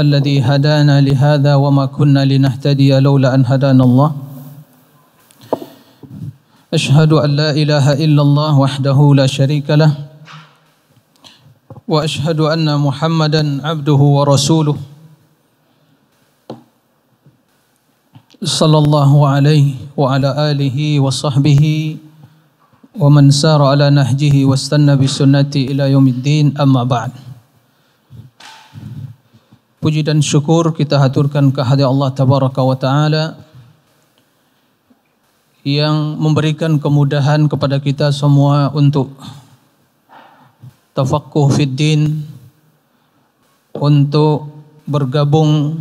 الذي هدانا لهذا وما كنا لنهتدي لولا أن هدانا الله أشهد أن لا إله إلا الله وحده لا شريك له وأشهد أن محمدا عبده ورسوله صلى الله عليه وعلى آله وصحبه ومن سار على نهجه واستنى بسنته إلى يوم الدين أما بعد Puji dan syukur kita haturkan kehadirat Allah Tabaraka wa Ta'ala yang memberikan kemudahan kepada kita semua untuk tafaqquh fid din untuk bergabung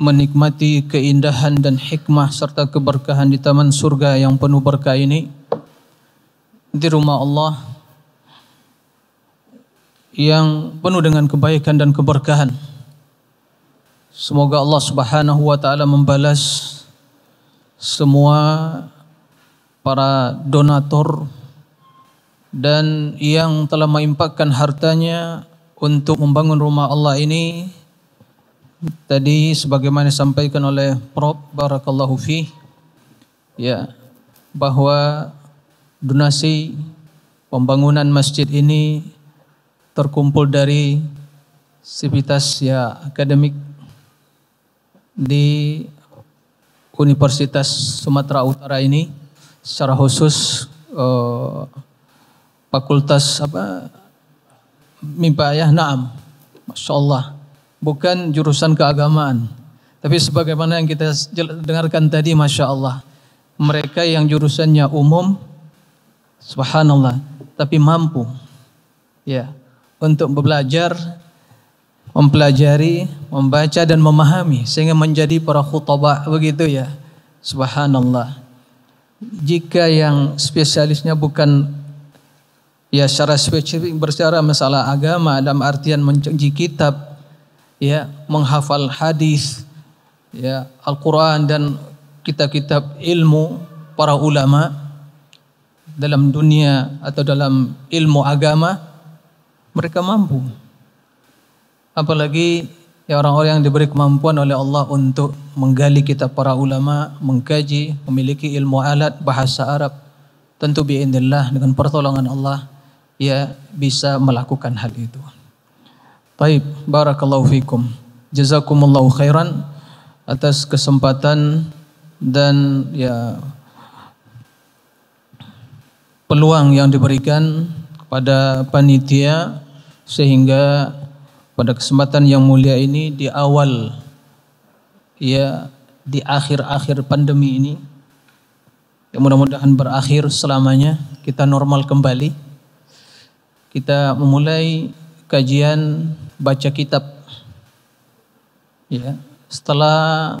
menikmati keindahan dan hikmah serta keberkahan di taman surga yang penuh berkah ini di rumah Allah yang penuh dengan kebaikan dan keberkahan. Semoga Allah Subhanahu wa taala membalas semua para donatur dan yang telah mengimpakkan hartanya untuk membangun rumah Allah ini tadi sebagaimana disampaikan oleh Prof barakallahu fi ya bahwa donasi pembangunan masjid ini terkumpul dari sivitas ya akademik di Universitas Sumatera Utara ini secara khusus eh, fakultas apa ayah Naam Masya Allah bukan jurusan keagamaan tapi sebagaimana yang kita dengarkan tadi Masya Allah mereka yang jurusannya umum subhanallah tapi mampu ya untuk belajar, mempelajari, membaca dan memahami sehingga menjadi para khutbah begitu ya. Subhanallah. Jika yang spesialisnya bukan ya secara spesifik berbicara masalah agama dalam artian mencuci kitab ya, menghafal hadis ya, Al-Qur'an dan kitab-kitab ilmu para ulama dalam dunia atau dalam ilmu agama mereka mampu. Apalagi ya orang-orang yang diberi kemampuan oleh Allah untuk menggali kitab para ulama, mengkaji, memiliki ilmu alat bahasa Arab, tentu biidznillah dengan pertolongan Allah ya bisa melakukan hal itu. Taib, barakallahu fikum. Jazakumullahu khairan atas kesempatan dan ya peluang yang diberikan kepada panitia sehingga pada kesempatan yang mulia ini di awal ya di akhir-akhir pandemi ini yang mudah-mudahan berakhir selamanya kita normal kembali kita memulai kajian baca kitab ya setelah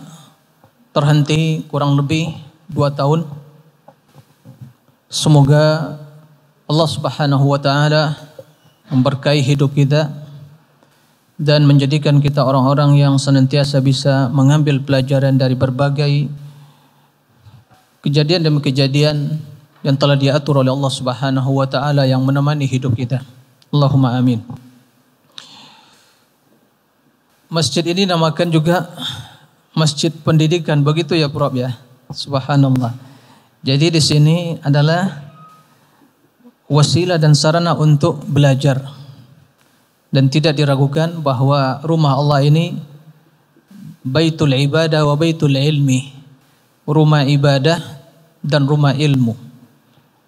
terhenti kurang lebih dua tahun semoga Allah Subhanahu wa taala memberkahi hidup kita dan menjadikan kita orang-orang yang senantiasa bisa mengambil pelajaran dari berbagai kejadian demi kejadian yang telah diatur oleh Allah Subhanahu wa taala yang menemani hidup kita. Allahumma amin. Masjid ini namakan juga Masjid Pendidikan, begitu ya Prof ya. Subhanallah. Jadi di sini adalah wasilah dan sarana untuk belajar. Dan tidak diragukan bahwa rumah Allah ini baitul ibadah wa baitul ilmi. Rumah ibadah dan rumah ilmu.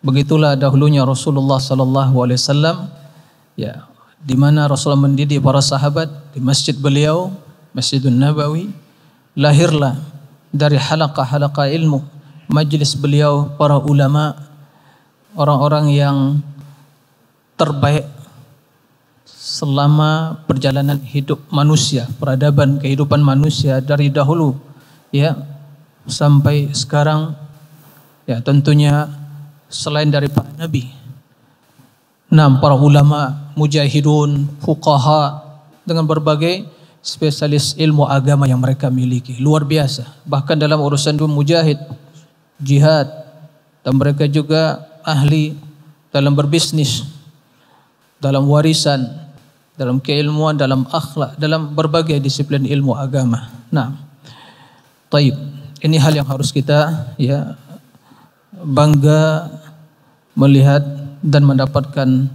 Begitulah dahulunya Rasulullah sallallahu alaihi wasallam ya di mana Rasulullah mendidik para sahabat di masjid beliau Masjidun Nabawi lahirlah dari halaqah-halaqah ilmu majlis beliau para ulama orang-orang yang terbaik selama perjalanan hidup manusia, peradaban kehidupan manusia dari dahulu ya sampai sekarang ya tentunya selain dari para nabi. Nah, para ulama, mujahidun, fuqaha dengan berbagai spesialis ilmu agama yang mereka miliki. Luar biasa. Bahkan dalam urusan mujahid, jihad, dan mereka juga ahli, dalam berbisnis, dalam warisan, dalam keilmuan, dalam akhlak, dalam berbagai disiplin ilmu agama. Nah, taib. Ini hal yang harus kita ya bangga melihat dan mendapatkan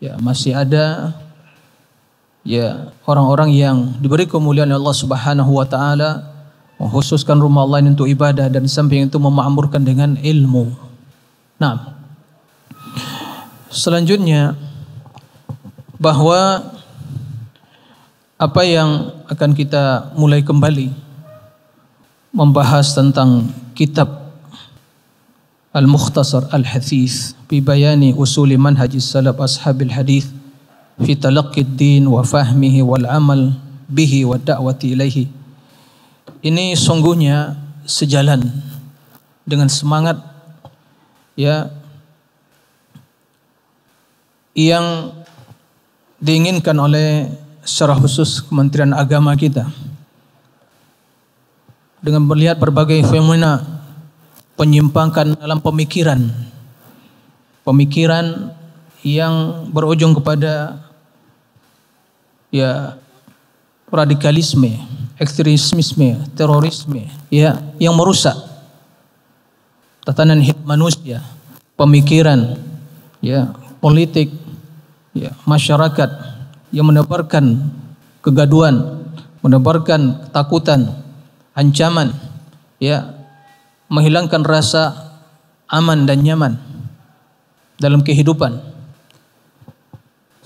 ya masih ada ya orang-orang yang diberi kemuliaan oleh Allah Subhanahu wa taala mengkhususkan rumah Allah ini untuk ibadah dan samping itu memakmurkan dengan ilmu. Nah, Selanjutnya bahwa apa yang akan kita mulai kembali membahas tentang kitab Al-Mukhtasar Al-Hathith bi bayani usuli manhaj salaf ashabil hadith fi talaqqi din wa fahmihi wal amal bihi wa da'wati ilaihi. Ini sungguhnya sejalan dengan semangat ya yang diinginkan oleh secara khusus Kementerian Agama kita. Dengan melihat berbagai fenomena penyimpangan dalam pemikiran. Pemikiran yang berujung kepada ya radikalisme, ekstremisme, terorisme, ya yang merusak tatanan hidup manusia, pemikiran, ya politik, ya, masyarakat yang menebarkan kegaduan, menebarkan ketakutan, ancaman, ya, menghilangkan rasa aman dan nyaman dalam kehidupan.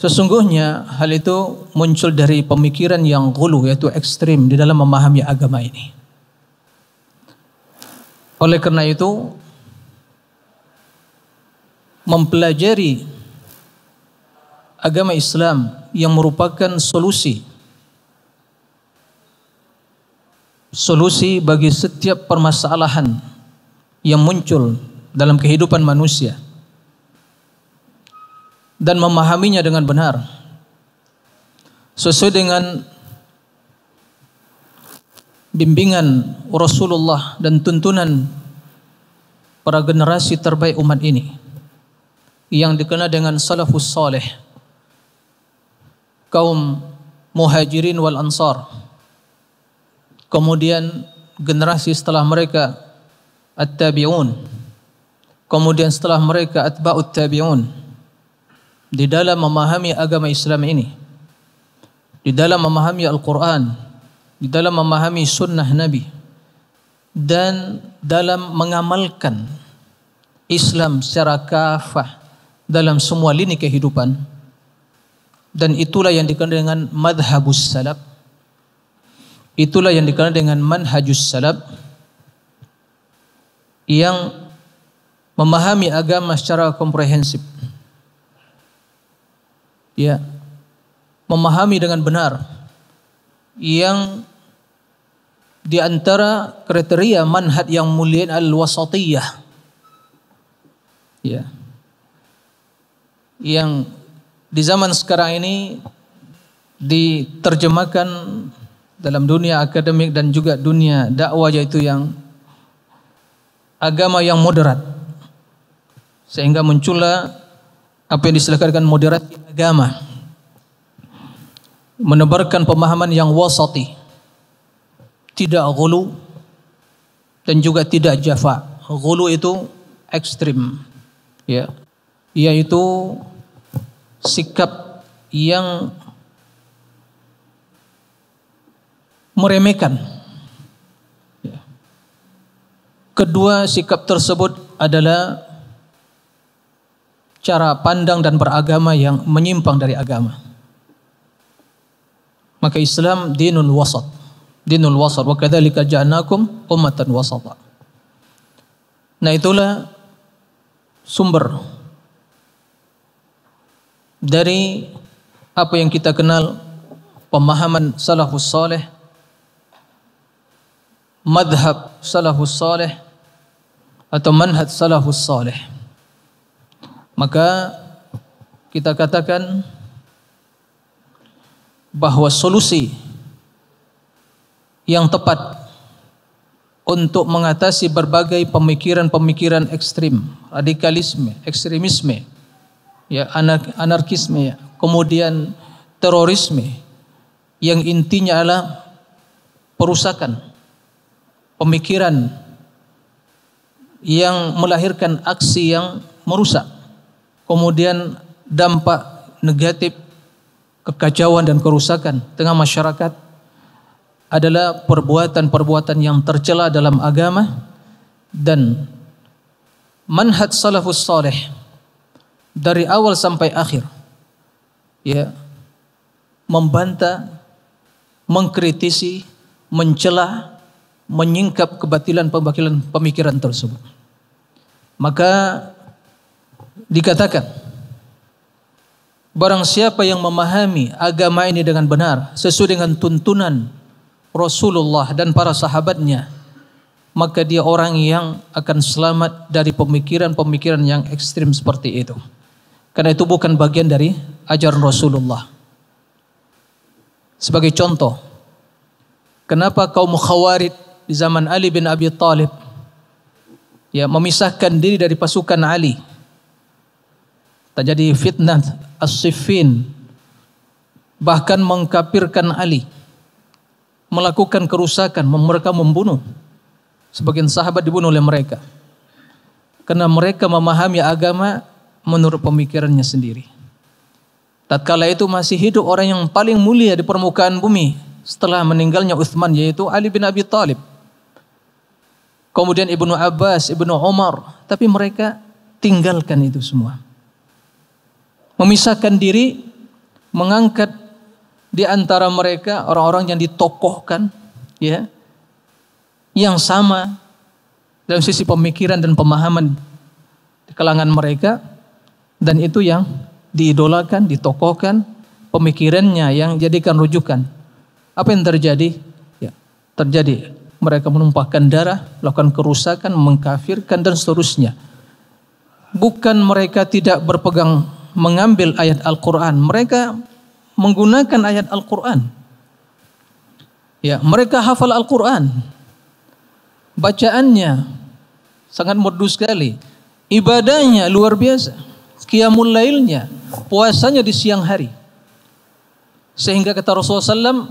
Sesungguhnya hal itu muncul dari pemikiran yang gulu yaitu ekstrim di dalam memahami agama ini. Oleh karena itu mempelajari agama Islam yang merupakan solusi solusi bagi setiap permasalahan yang muncul dalam kehidupan manusia dan memahaminya dengan benar sesuai dengan bimbingan Rasulullah dan tuntunan para generasi terbaik umat ini yang dikenal dengan salafus saleh kaum muhajirin wal ansar. Kemudian generasi setelah mereka at-tabi'un. Kemudian setelah mereka atba'ut tabi'un. Di dalam memahami agama Islam ini. Di dalam memahami Al-Quran. Di dalam memahami sunnah Nabi. Dan dalam mengamalkan Islam secara kafah dalam semua lini kehidupan dan itulah yang dikenal dengan madhabus salaf itulah yang dikenal dengan manhajus salaf yang memahami agama secara komprehensif ya memahami dengan benar yang di antara kriteria manhaj yang mulia al-wasatiyah ya yang di zaman sekarang ini diterjemahkan dalam dunia akademik dan juga dunia dakwah yaitu yang agama yang moderat sehingga muncullah apa yang diselenggarakan moderat agama menebarkan pemahaman yang wasati tidak ghulu dan juga tidak jafa ghulu itu ekstrim ya yaitu sikap yang meremehkan. Ya. Kedua sikap tersebut adalah cara pandang dan beragama yang menyimpang dari agama. Maka Islam dinun wasat. Dinul wasat. Wa kathalika ja'anakum ummatan wasata. Nah itulah sumber dari apa yang kita kenal pemahaman salafus saleh madhab salafus saleh atau manhaj salafus saleh maka kita katakan bahwa solusi yang tepat untuk mengatasi berbagai pemikiran-pemikiran ekstrim, radikalisme, ekstremisme, ya anarkisme, ya. kemudian terorisme yang intinya adalah perusakan pemikiran yang melahirkan aksi yang merusak. Kemudian dampak negatif kekacauan dan kerusakan tengah masyarakat adalah perbuatan-perbuatan yang tercela dalam agama dan manhaj salafus saleh dari awal sampai akhir ya membantah, mengkritisi, mencela, menyingkap kebatilan pembakilan pemikiran tersebut. Maka dikatakan barang siapa yang memahami agama ini dengan benar sesuai dengan tuntunan Rasulullah dan para sahabatnya maka dia orang yang akan selamat dari pemikiran-pemikiran yang ekstrim seperti itu. Karena itu bukan bagian dari ajaran Rasulullah. Sebagai contoh, kenapa kaum Khawarid di zaman Ali bin Abi Thalib ya memisahkan diri dari pasukan Ali? Terjadi fitnah as-siffin bahkan mengkapirkan Ali melakukan kerusakan mereka membunuh sebagian sahabat dibunuh oleh mereka karena mereka memahami agama menurut pemikirannya sendiri. Tatkala itu masih hidup orang yang paling mulia di permukaan bumi setelah meninggalnya Uthman yaitu Ali bin Abi Thalib. Kemudian Ibnu Abbas, Ibnu Umar, tapi mereka tinggalkan itu semua. Memisahkan diri, mengangkat di antara mereka orang-orang yang ditokohkan ya yang sama dalam sisi pemikiran dan pemahaman di kalangan mereka dan itu yang diidolakan, ditokohkan, pemikirannya yang jadikan rujukan. Apa yang terjadi? Ya, terjadi mereka menumpahkan darah, melakukan kerusakan, mengkafirkan dan seterusnya. Bukan mereka tidak berpegang mengambil ayat Al-Qur'an, mereka menggunakan ayat Al-Qur'an. Ya, mereka hafal Al-Qur'an. Bacaannya sangat modus sekali. Ibadahnya luar biasa qiyamul lailnya, puasanya di siang hari. Sehingga kata Rasulullah SAW,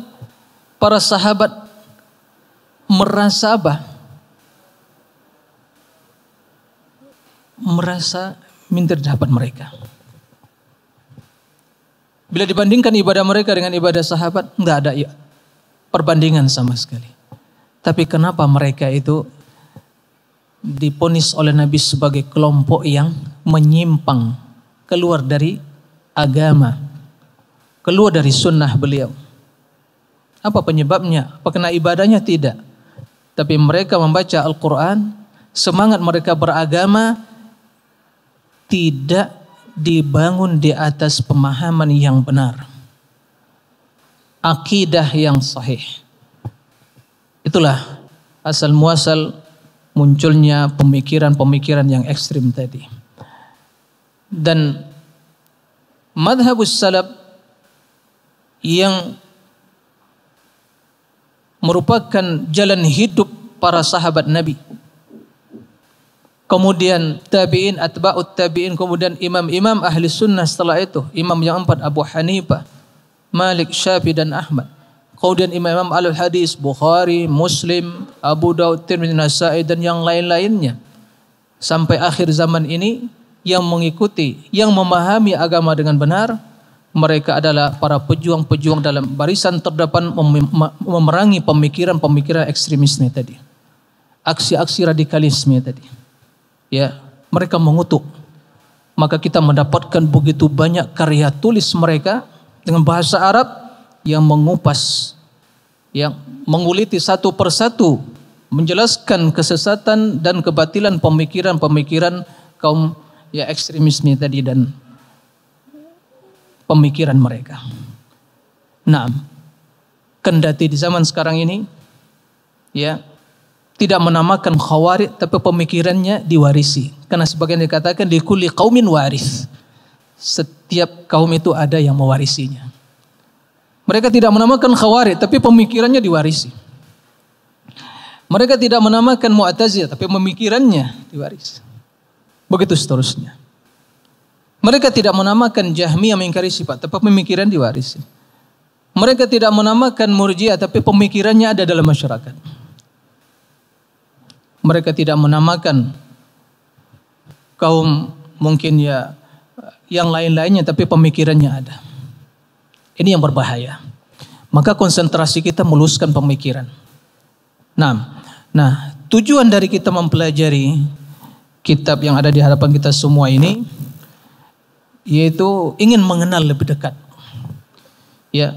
para sahabat merasa apa? Merasa minta dapat mereka. Bila dibandingkan ibadah mereka dengan ibadah sahabat, nggak ada ya, perbandingan sama sekali. Tapi kenapa mereka itu diponis oleh Nabi sebagai kelompok yang menyimpang, keluar dari agama, keluar dari sunnah beliau. Apa penyebabnya? Apa kena ibadahnya? Tidak. Tapi mereka membaca Al-Quran, semangat mereka beragama tidak dibangun di atas pemahaman yang benar. Akidah yang sahih. Itulah asal muasal munculnya pemikiran-pemikiran yang ekstrim tadi dan madhabus salaf yang merupakan jalan hidup para sahabat Nabi. Kemudian tabi'in, atba'ut tabi'in, kemudian imam-imam ahli sunnah setelah itu. Imam yang empat Abu Hanifah, Malik, Syafi'i dan Ahmad. Kemudian imam-imam al hadis Bukhari, Muslim, Abu Daud, Tirmidzi, Nasai dan yang lain-lainnya. Sampai akhir zaman ini yang mengikuti, yang memahami agama dengan benar, mereka adalah para pejuang-pejuang dalam barisan terdepan memerangi pemikiran-pemikiran ekstremisme tadi. Aksi-aksi radikalisme tadi. Ya, mereka mengutuk. Maka kita mendapatkan begitu banyak karya tulis mereka dengan bahasa Arab yang mengupas, yang menguliti satu persatu, menjelaskan kesesatan dan kebatilan pemikiran-pemikiran kaum ya ekstremisme tadi dan pemikiran mereka. Nah, kendati di zaman sekarang ini ya tidak menamakan khawarij tapi pemikirannya diwarisi. Karena sebagian dikatakan di kuli kaumin waris. Setiap kaum itu ada yang mewarisinya. Mereka tidak menamakan khawarij tapi pemikirannya diwarisi. Mereka tidak menamakan mu'tazilah tapi pemikirannya diwarisi. Begitu seterusnya. Mereka tidak menamakan Jahmi yang mengingkari sifat, tapi pemikiran diwarisi. Mereka tidak menamakan Murji'ah, tapi pemikirannya ada dalam masyarakat. Mereka tidak menamakan kaum mungkin ya yang lain-lainnya, tapi pemikirannya ada. Ini yang berbahaya. Maka konsentrasi kita meluskan pemikiran. Nah, nah tujuan dari kita mempelajari kitab yang ada di hadapan kita semua ini yaitu ingin mengenal lebih dekat ya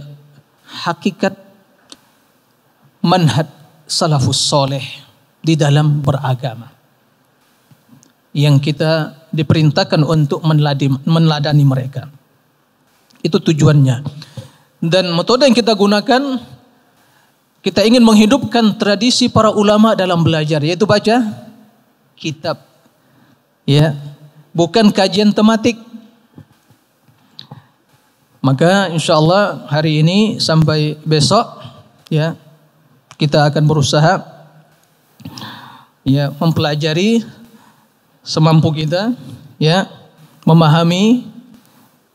hakikat manhaj salafus soleh di dalam beragama yang kita diperintahkan untuk meneladani menladani mereka itu tujuannya dan metode yang kita gunakan kita ingin menghidupkan tradisi para ulama dalam belajar yaitu baca kitab ya bukan kajian tematik maka insya Allah hari ini sampai besok ya kita akan berusaha ya mempelajari semampu kita ya memahami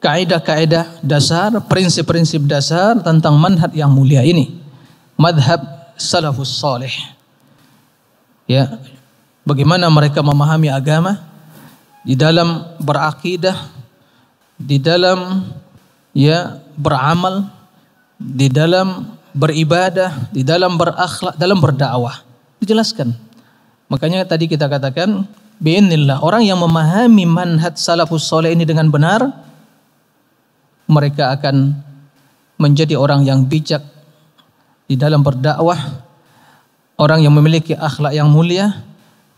kaidah-kaidah dasar prinsip-prinsip dasar tentang manhaj yang mulia ini madhab salafus saleh ya bagaimana mereka memahami agama di dalam berakidah, di dalam ya beramal, di dalam beribadah, di dalam berakhlak, dalam berdakwah. Dijelaskan. Makanya tadi kita katakan binillah orang yang memahami manhaj salafus saleh ini dengan benar mereka akan menjadi orang yang bijak di dalam berdakwah, orang yang memiliki akhlak yang mulia,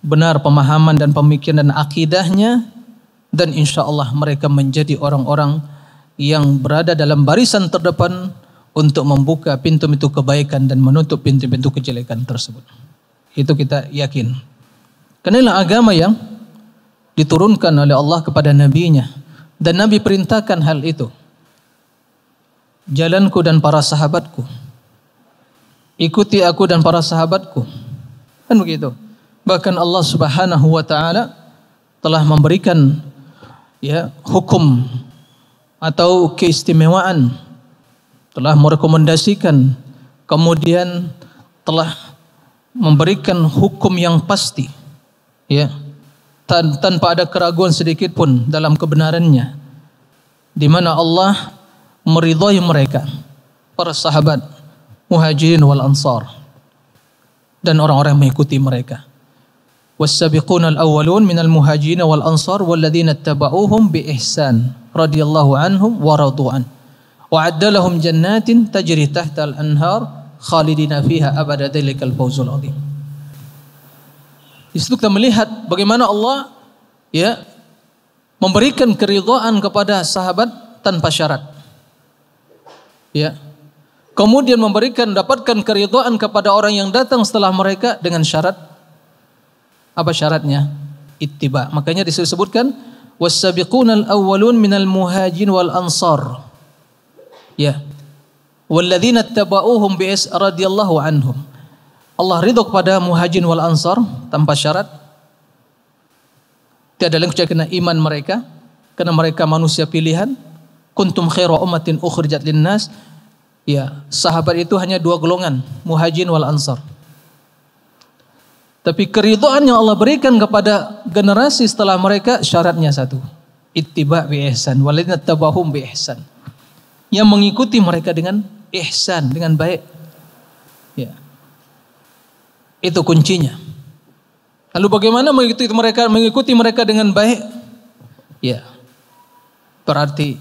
benar pemahaman dan pemikiran dan akidahnya dan insya Allah mereka menjadi orang-orang yang berada dalam barisan terdepan untuk membuka pintu-pintu kebaikan dan menutup pintu-pintu kejelekan tersebut. Itu kita yakin. Karena inilah agama yang diturunkan oleh Allah kepada nabinya dan nabi perintahkan hal itu. Jalanku dan para sahabatku. Ikuti aku dan para sahabatku. Kan begitu. Bahkan Allah Subhanahu wa taala telah memberikan ya hukum atau keistimewaan telah merekomendasikan kemudian telah memberikan hukum yang pasti ya tan tanpa ada keraguan sedikit pun dalam kebenarannya di mana Allah meridhai mereka para sahabat muhajirin wal ansar dan orang-orang mengikuti mereka والسابقون الأولون من المهاجرين والأنصار والذين اتبعوهم بإحسان رضي الله عنهم ورضوا عنه وعد لهم جنات تجري تحت الأنهار خالدين فيها أبدا ذلك الفوز العظيم Di situ kita melihat bagaimana Allah ya memberikan keridhaan kepada sahabat tanpa syarat. Ya. Kemudian memberikan dapatkan keridhaan kepada orang yang datang setelah mereka dengan syarat apa syaratnya? Ittiba. Makanya disebutkan wasabiqunal awwalun al muhajirin wal ansar. Ya. Walladzina tabauhum bi radhiyallahu anhum. Allah ridho kepada muhajirin wal ansar tanpa syarat. Tidak ada lain kecuali karena iman mereka, karena mereka manusia pilihan. Kuntum khaira ummatin ukhrijat linnas. Ya, sahabat itu hanya dua golongan, muhajirin wal ansar. Tapi keridhaan yang Allah berikan kepada generasi setelah mereka syaratnya satu. Ittiba bi ihsan walidna tabahum bi ihsan. Yang mengikuti mereka dengan ihsan, dengan baik. Ya. Itu kuncinya. Lalu bagaimana mengikuti mereka mengikuti mereka dengan baik? Ya. Berarti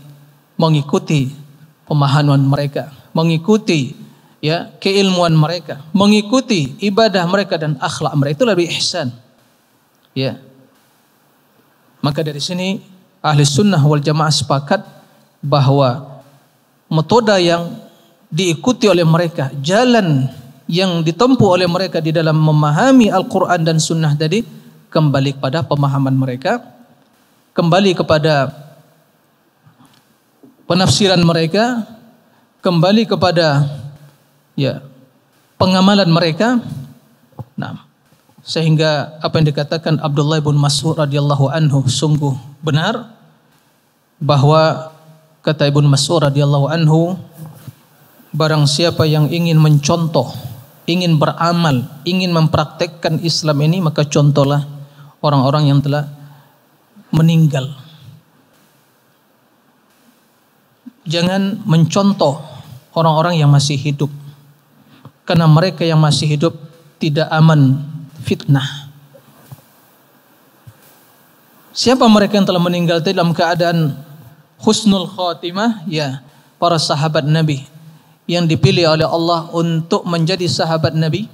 mengikuti pemahaman mereka, mengikuti ya keilmuan mereka, mengikuti ibadah mereka dan akhlak mereka itu lebih ihsan. Ya. Maka dari sini ahli sunnah wal jamaah sepakat bahwa metode yang diikuti oleh mereka, jalan yang ditempuh oleh mereka di dalam memahami Al-Quran dan Sunnah tadi kembali kepada pemahaman mereka, kembali kepada penafsiran mereka, kembali kepada ya pengamalan mereka nah sehingga apa yang dikatakan Abdullah bin Mas'ud radhiyallahu anhu sungguh benar bahwa kata Ibn Mas'ud radhiyallahu anhu barang siapa yang ingin mencontoh ingin beramal ingin mempraktekkan Islam ini maka contohlah orang-orang yang telah meninggal jangan mencontoh orang-orang yang masih hidup karena mereka yang masih hidup tidak aman fitnah. Siapa mereka yang telah meninggal dalam keadaan husnul khatimah, Ya, para sahabat Nabi yang dipilih oleh Allah untuk menjadi sahabat Nabi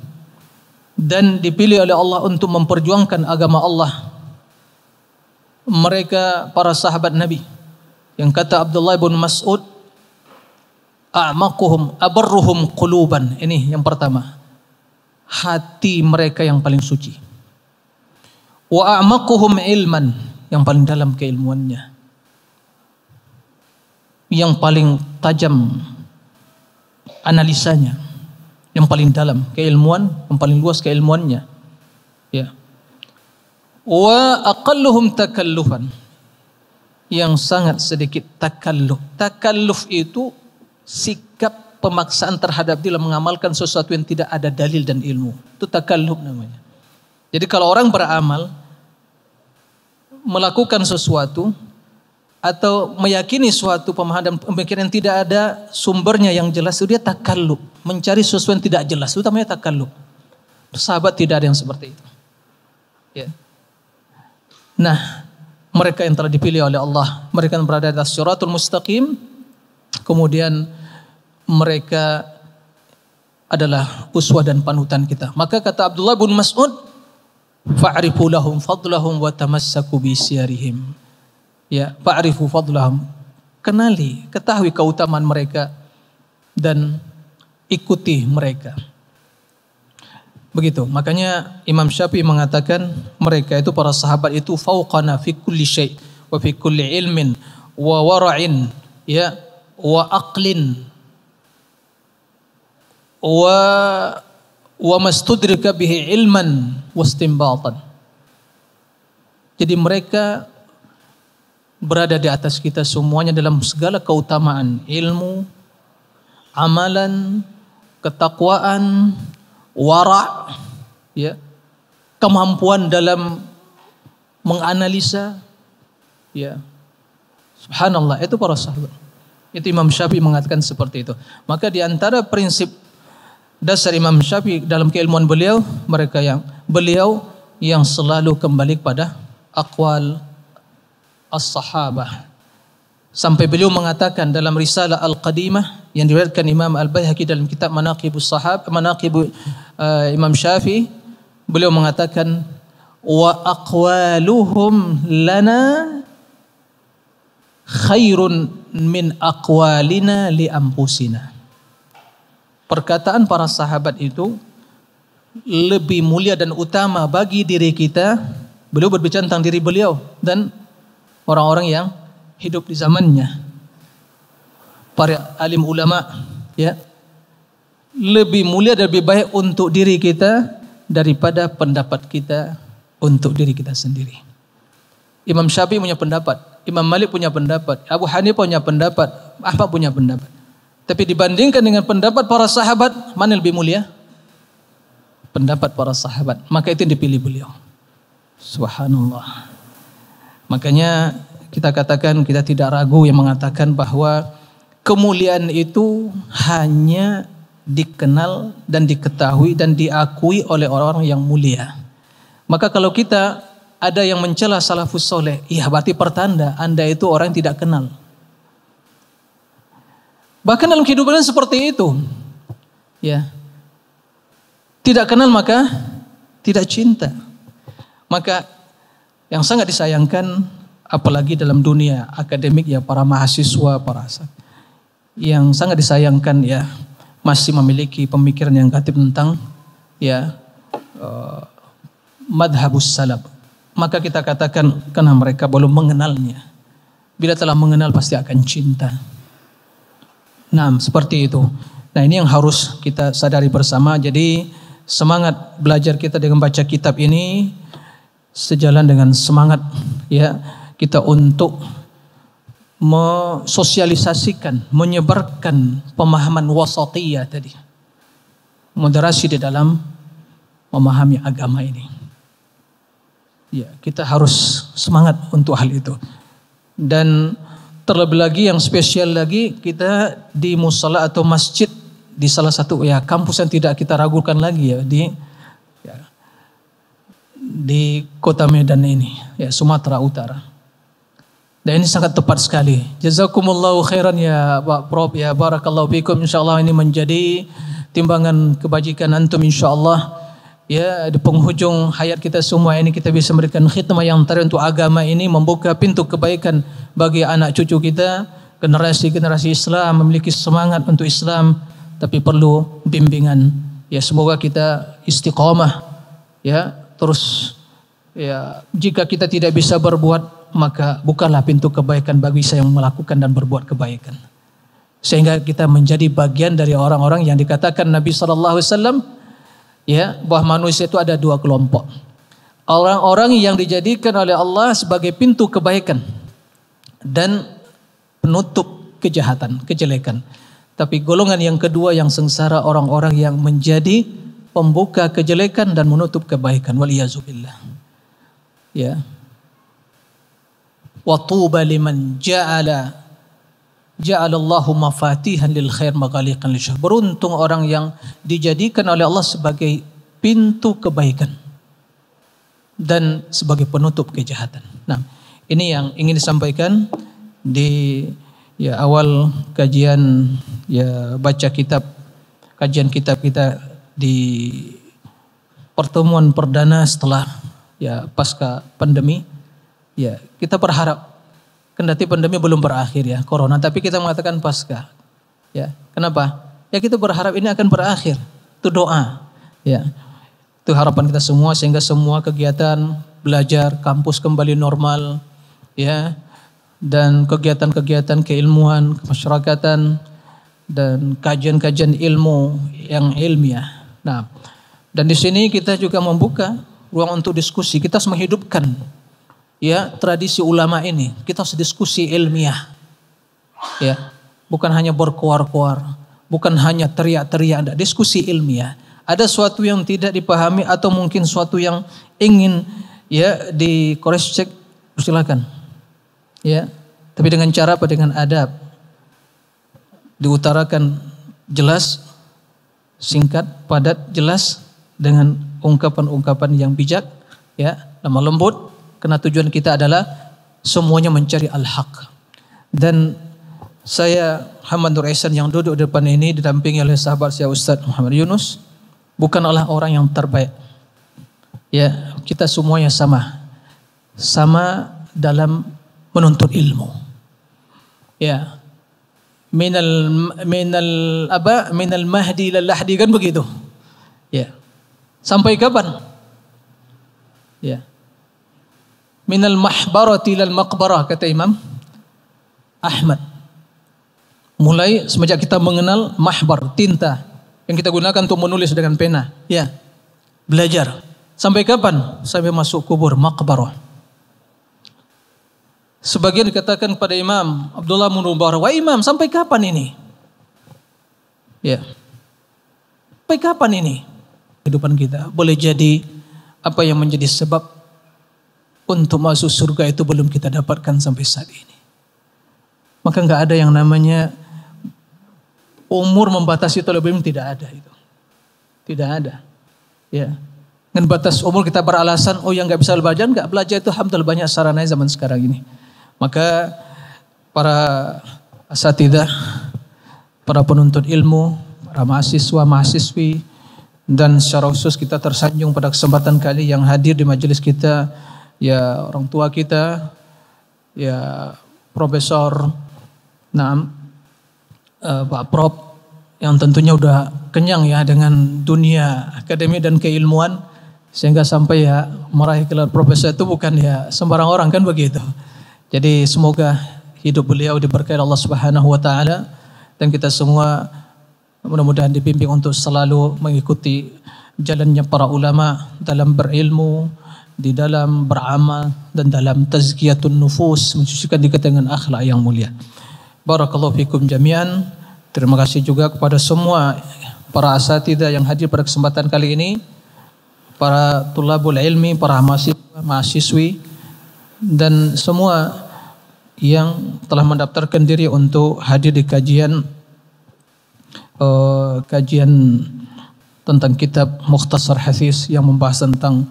dan dipilih oleh Allah untuk memperjuangkan agama Allah. Mereka para sahabat Nabi yang kata Abdullah bin Mas'ud A'maquhum abarruhum quluban. Ini yang pertama. Hati mereka yang paling suci. Wa a'maquhum ilman. Yang paling dalam keilmuannya. Yang paling tajam analisanya. Yang paling dalam keilmuan, yang paling luas keilmuannya. Ya. Wa aqalluhum takallufan. Yang sangat sedikit takalluf. Takalluf itu sikap pemaksaan terhadap diri mengamalkan sesuatu yang tidak ada dalil dan ilmu. Itu takallub namanya. Jadi kalau orang beramal melakukan sesuatu atau meyakini suatu pemahaman pemikiran yang tidak ada sumbernya yang jelas itu dia takallub, mencari sesuatu yang tidak jelas itu namanya takallub. Sahabat tidak ada yang seperti itu. Ya. Nah, mereka yang telah dipilih oleh Allah, mereka yang berada di atas syaratul mustaqim, kemudian mereka adalah uswah dan panutan kita. Maka kata Abdullah bin Mas'ud, fa'rifu lahum fadlahum wa tamassaku bi siyarihim. Ya, fa'rifu fadlahum. Kenali, ketahui keutamaan mereka dan ikuti mereka. Begitu. Makanya Imam Syafi'i mengatakan mereka itu para sahabat itu fauqana fi kulli syai' wa fi kulli ilmin wa wara'in ya wa aqlin wa wa mastudrika bihi ilman wastimbatan. Jadi mereka berada di atas kita semuanya dalam segala keutamaan ilmu, amalan, ketakwaan, wara, ya, kemampuan dalam menganalisa, ya, subhanallah itu para sahabat. Itu Imam Syafi'i mengatakan seperti itu. Maka di antara prinsip dasar Imam Syafi'i dalam keilmuan beliau, mereka yang beliau yang selalu kembali kepada akwal as-sahabah. Sampai beliau mengatakan dalam risalah Al-Qadimah yang diriwayatkan Imam Al-Baihaqi dalam kitab Manaqibus Sahab, Manaqib uh, Imam Syafi'i, beliau mengatakan wa aqwaluhum lana khairun min aqwalina li ampusina. Perkataan para sahabat itu lebih mulia dan utama bagi diri kita. Beliau berbicara tentang diri beliau dan orang-orang yang hidup di zamannya. Para alim ulama ya lebih mulia dan lebih baik untuk diri kita daripada pendapat kita untuk diri kita sendiri. Imam Syafi'i punya pendapat Imam Malik punya pendapat, Abu Hanifah punya pendapat, Ahmad punya pendapat. Tapi dibandingkan dengan pendapat para sahabat, mana lebih mulia? Pendapat para sahabat. Maka itu yang dipilih beliau. Subhanallah. Makanya kita katakan kita tidak ragu yang mengatakan bahwa kemuliaan itu hanya dikenal dan diketahui dan diakui oleh orang-orang yang mulia. Maka kalau kita ada yang mencela salafus soleh. Iya berarti pertanda Anda itu orang yang tidak kenal. Bahkan dalam kehidupan seperti itu. Ya. Tidak kenal maka tidak cinta. Maka yang sangat disayangkan apalagi dalam dunia akademik ya para mahasiswa, para yang sangat disayangkan ya masih memiliki pemikiran yang negatif tentang ya uh, madhabus salaf maka kita katakan karena mereka belum mengenalnya. Bila telah mengenal pasti akan cinta. Nah, seperti itu. Nah, ini yang harus kita sadari bersama. Jadi, semangat belajar kita dengan baca kitab ini sejalan dengan semangat ya kita untuk mensosialisasikan, menyebarkan pemahaman wasatiyah tadi. Moderasi di dalam memahami agama ini. Ya, kita harus semangat untuk hal itu. Dan terlebih lagi yang spesial lagi kita di musala atau masjid di salah satu ya kampus yang tidak kita ragukan lagi ya di ya, di kota Medan ini ya Sumatera Utara. Dan ini sangat tepat sekali. Jazakumullahu khairan ya Pak Prof ya barakallahu fikum insyaallah ini menjadi timbangan kebajikan antum insyaallah ya di penghujung hayat kita semua ini kita bisa memberikan khidmat yang terakhir untuk agama ini membuka pintu kebaikan bagi anak cucu kita generasi-generasi Islam memiliki semangat untuk Islam tapi perlu bimbingan ya semoga kita istiqomah ya terus ya jika kita tidak bisa berbuat maka bukalah pintu kebaikan bagi saya yang melakukan dan berbuat kebaikan sehingga kita menjadi bagian dari orang-orang yang dikatakan Nabi sallallahu alaihi wasallam ya bahwa manusia itu ada dua kelompok. Orang-orang yang dijadikan oleh Allah sebagai pintu kebaikan dan penutup kejahatan, kejelekan. Tapi golongan yang kedua yang sengsara orang-orang yang menjadi pembuka kejelekan dan menutup kebaikan. Waliyazubillah. Ya. Wa tuba liman ja'ala Ja'alallahu mafatihan lil khair magaliqan lil syar. Beruntung orang yang dijadikan oleh Allah sebagai pintu kebaikan dan sebagai penutup kejahatan. Nah, ini yang ingin disampaikan di ya awal kajian ya baca kitab kajian kitab kita di pertemuan perdana setelah ya pasca pandemi ya kita berharap Kendati pandemi belum berakhir ya, corona. Tapi kita mengatakan pasca. Ya, kenapa? Ya kita berharap ini akan berakhir. Itu doa. Ya, itu harapan kita semua sehingga semua kegiatan belajar kampus kembali normal. Ya, dan kegiatan-kegiatan keilmuan, kemasyarakatan, dan kajian-kajian ilmu yang ilmiah. Nah, dan di sini kita juga membuka ruang untuk diskusi. Kita harus menghidupkan ya tradisi ulama ini. Kita harus diskusi ilmiah. Ya, bukan hanya berkoar-koar, bukan hanya teriak-teriak, ada diskusi ilmiah. Ada suatu yang tidak dipahami atau mungkin suatu yang ingin ya dikoreksi silakan. Ya, tapi dengan cara apa? Dengan adab. Diutarakan jelas, singkat, padat, jelas dengan ungkapan-ungkapan yang bijak, ya, lemah lembut, karena tujuan kita adalah semuanya mencari al-haq. Dan saya Muhammad Nur yang duduk depan ini didampingi oleh sahabat saya Ustaz Muhammad Yunus bukanlah orang yang terbaik. Ya, kita semuanya sama. Sama dalam menuntut ilmu. Ya. Minal minal apa? Minal mahdi lal kan begitu. Ya. Sampai kapan? Ya minal mahbarati lal maqbarah kata Imam Ahmad. Mulai semenjak kita mengenal mahbar, tinta yang kita gunakan untuk menulis dengan pena, ya. Belajar. Sampai kapan? Sampai masuk kubur maqbarah. Sebagian dikatakan kepada Imam Abdullah bin Mubarak, Imam, sampai kapan ini?" Ya. Sampai kapan ini? Kehidupan kita boleh jadi apa yang menjadi sebab untuk masuk surga itu belum kita dapatkan sampai saat ini. Maka nggak ada yang namanya umur membatasi lebih tidak ada itu. Tidak ada. Ya. Dengan batas umur kita beralasan, oh yang nggak bisa belajar, nggak belajar itu alhamdulillah banyak sarana zaman sekarang ini. Maka para asatidah, para penuntut ilmu, para mahasiswa, mahasiswi, dan secara khusus kita tersanjung pada kesempatan kali yang hadir di majelis kita ya orang tua kita, ya profesor, nah, eh, Pak prof yang tentunya udah kenyang ya dengan dunia akademi dan keilmuan, sehingga sampai ya meraih gelar profesor itu bukan ya sembarang orang kan begitu. Jadi semoga hidup beliau diberkahi Allah Subhanahu wa taala dan kita semua mudah-mudahan dibimbing untuk selalu mengikuti jalannya para ulama dalam berilmu, di dalam beramal dan dalam tazkiyatun nufus mencucikan diri dengan akhlak yang mulia. Barakallahu fikum jami'an. Terima kasih juga kepada semua para asatidah yang hadir pada kesempatan kali ini, para tulabul ilmi, para mahasiswa, mahasiswi dan semua yang telah mendaftarkan diri untuk hadir di kajian uh, kajian tentang kitab Mukhtasar Hafiz yang membahas tentang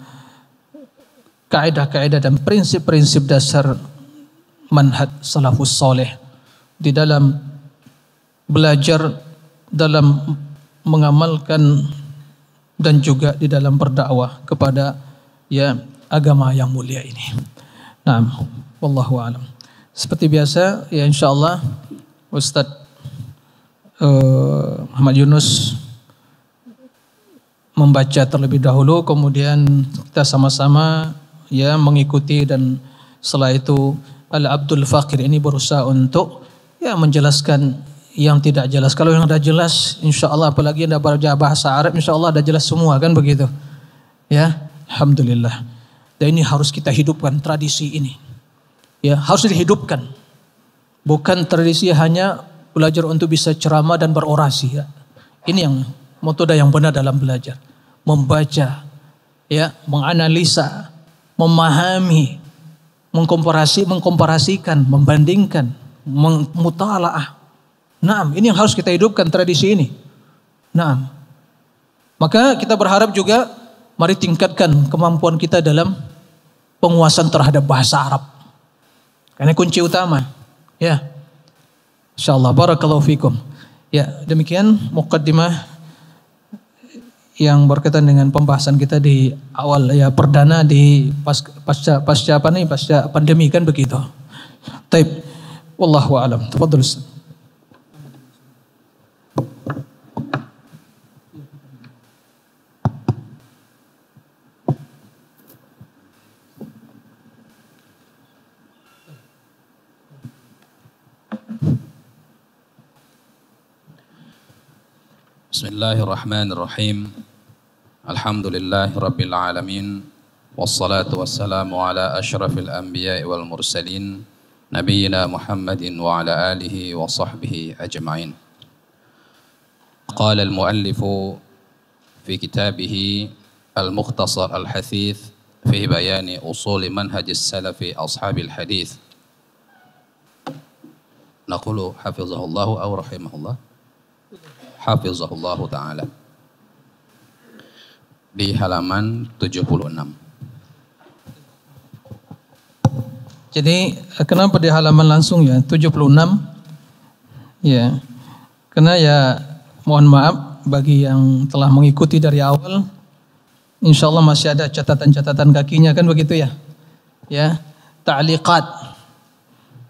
kaidah-kaidah dan prinsip-prinsip dasar manhaj salafus soleh di dalam belajar dalam mengamalkan dan juga di dalam berdakwah kepada ya agama yang mulia ini. Nah, wallahu alam. Seperti biasa ya insyaallah Ustadz eh, uh, Ahmad Yunus membaca terlebih dahulu kemudian kita sama-sama ya mengikuti dan setelah itu Al Abdul Fakir ini berusaha untuk ya menjelaskan yang tidak jelas. Kalau yang ada jelas, insya Allah apalagi yang belajar bahasa Arab, insya Allah ada jelas semua kan begitu. Ya, Alhamdulillah. Dan ini harus kita hidupkan tradisi ini. Ya, harus dihidupkan. Bukan tradisi hanya belajar untuk bisa ceramah dan berorasi. Ya. Ini yang metode yang benar dalam belajar. Membaca, ya, menganalisa, memahami, mengkomparasi, mengkomparasikan, membandingkan, mutalaah. Naam, ini yang harus kita hidupkan tradisi ini. Naam. Maka kita berharap juga mari tingkatkan kemampuan kita dalam penguasaan terhadap bahasa Arab. Karena kunci utama. Ya. Insyaallah barakallahu fikum. Ya, demikian mukaddimah yang berkaitan dengan pembahasan kita di awal ya perdana di pas, pasca pasca apa nih pasca pandemi kan begitu. Taib. Wallahu alam. Tafadhol Bismillahirrahmanirrahim. الله الرحمن الرحيم الحمد لله رب العالمين والصلاة والسلام على أشرف الأنبياء والمرسلين نبينا محمد وعلى آله وصحبه أجمعين قال المؤلف في كتابه المختصر الحثيث في بيان أصول منهج السلف أصحاب الحديث نقول حفظه الله أو رحمه الله حفظه الله تعالى di halaman 76. Jadi kenapa di halaman langsung ya 76? Ya. Karena ya mohon maaf bagi yang telah mengikuti dari awal Insya Allah masih ada catatan-catatan kakinya kan begitu ya. Ya, ta'liqat.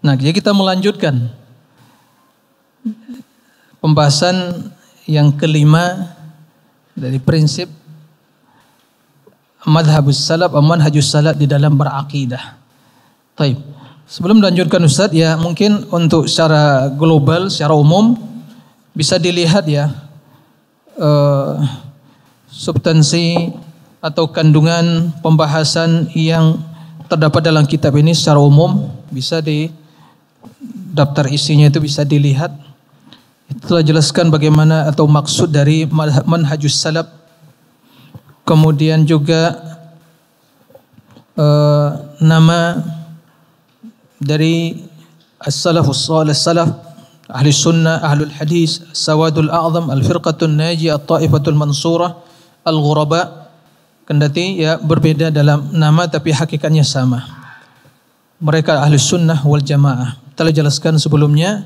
Nah, jadi kita melanjutkan pembahasan yang kelima dari prinsip madhabus salaf aman hajus salaf di dalam berakidah. Taib. Sebelum dilanjutkan Ustaz ya mungkin untuk secara global, secara umum bisa dilihat ya uh, substansi atau kandungan pembahasan yang terdapat dalam kitab ini secara umum bisa di daftar isinya itu bisa dilihat. itulah telah jelaskan bagaimana atau maksud dari manhajus salaf kemudian juga eh, nama dari as-salafus salih salaf ahli sunnah ahlul hadis sawadul a'zam al-firqatun naji at-taifatul mansurah al-ghuraba kendati ya berbeda dalam nama tapi hakikatnya sama mereka ahli sunnah wal jamaah telah jelaskan sebelumnya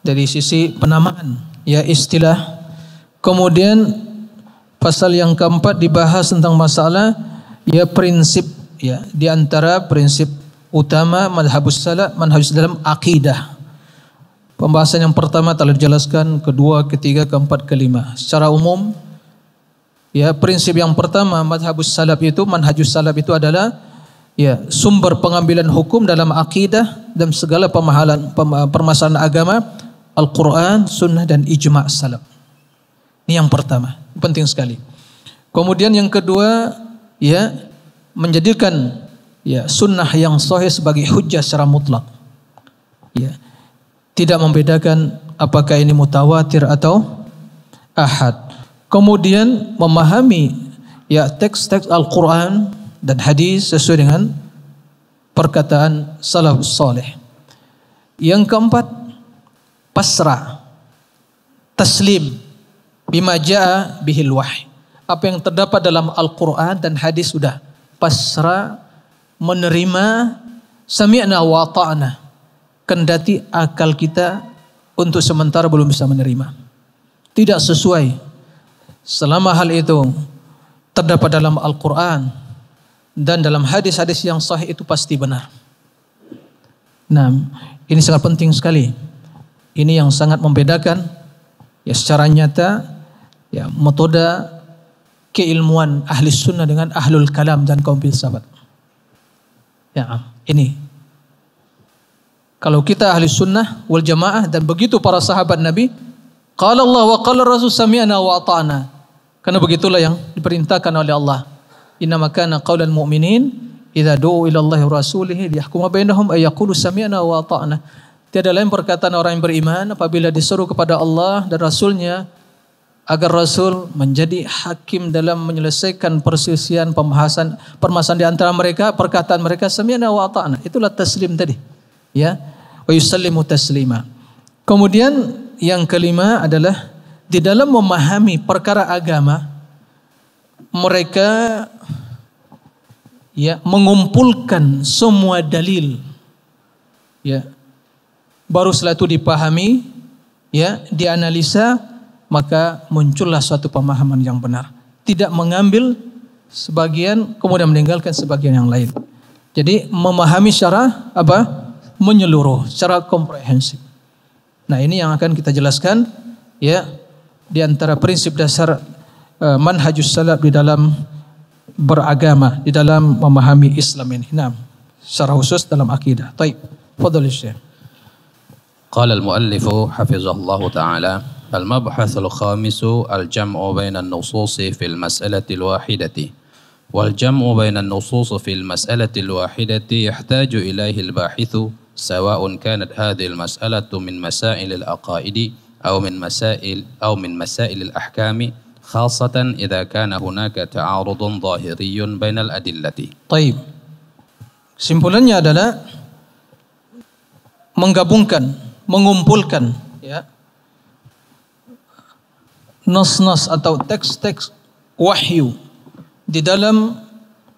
dari sisi penamaan ya istilah kemudian Pasal yang keempat dibahas tentang masalah ya prinsip ya di antara prinsip utama madhabus salaf manhajus dalam akidah. Pembahasan yang pertama telah dijelaskan, kedua, ketiga, keempat, kelima. Secara umum ya prinsip yang pertama madhabus salaf itu manhajus salaf itu adalah ya sumber pengambilan hukum dalam akidah dan segala pemahalan permasalahan agama Al-Qur'an, sunnah dan ijma' salaf. Ini yang pertama penting sekali. Kemudian yang kedua, ya menjadikan ya sunnah yang sahih sebagai hujah secara mutlak. Ya. Tidak membedakan apakah ini mutawatir atau ahad. Kemudian memahami ya teks-teks Al-Qur'an dan hadis sesuai dengan perkataan salafus saleh. Yang keempat, pasrah, taslim bima jaa bihil wahyu. Apa yang terdapat dalam Al-Qur'an dan hadis sudah pasrah menerima sami'na wa ta'na. Kendati akal kita untuk sementara belum bisa menerima. Tidak sesuai. Selama hal itu terdapat dalam Al-Qur'an dan dalam hadis-hadis yang sahih itu pasti benar. Nah, ini sangat penting sekali. Ini yang sangat membedakan ya secara nyata ya, metode keilmuan ahli sunnah dengan ahlul kalam dan kaum filsafat. Ya, ini. Kalau kita ahli sunnah wal jamaah dan begitu para sahabat Nabi, qala Allah wa qala Rasul sami'na wa ata'na. Karena begitulah yang diperintahkan oleh Allah. Inna makana qaulal mu'minin idza du'u ila Allah wa rasulihi liyahkuma bainahum ay yaqulu sami'na wa ata'na. Tiada lain perkataan orang yang beriman apabila disuruh kepada Allah dan Rasulnya agar Rasul menjadi hakim dalam menyelesaikan perselisihan pembahasan permasalahan di antara mereka perkataan mereka sami'na wa ta'na itulah taslim tadi ya wa yusallimu taslima kemudian yang kelima adalah di dalam memahami perkara agama mereka ya mengumpulkan semua dalil ya baru setelah itu dipahami ya dianalisa maka muncullah suatu pemahaman yang benar. Tidak mengambil sebagian kemudian meninggalkan sebagian yang lain. Jadi memahami secara apa? menyeluruh, secara komprehensif. Nah, ini yang akan kita jelaskan ya di antara prinsip dasar uh, manhajus salaf di dalam beragama, di dalam memahami Islam ini. Nah, secara khusus dalam akidah. Baik. Fadhil Syekh. Qala al-muallif hafizahullah ta'ala المبحث الخامس الجمع بين النصوص في المسألة الواحدة والجمع بين النصوص في المسألة الواحدة يحتاج إليه الباحث سواء كانت هذه المسألة من مسائل العقائد أو من مسائل أو من مسائل الأحكام خاصة إذا كان هناك تعارض ظاهري بين الأدلة. طيب. Simpulannya adalah menggabungkan, mengumpulkan nas-nas atau teks-teks wahyu di dalam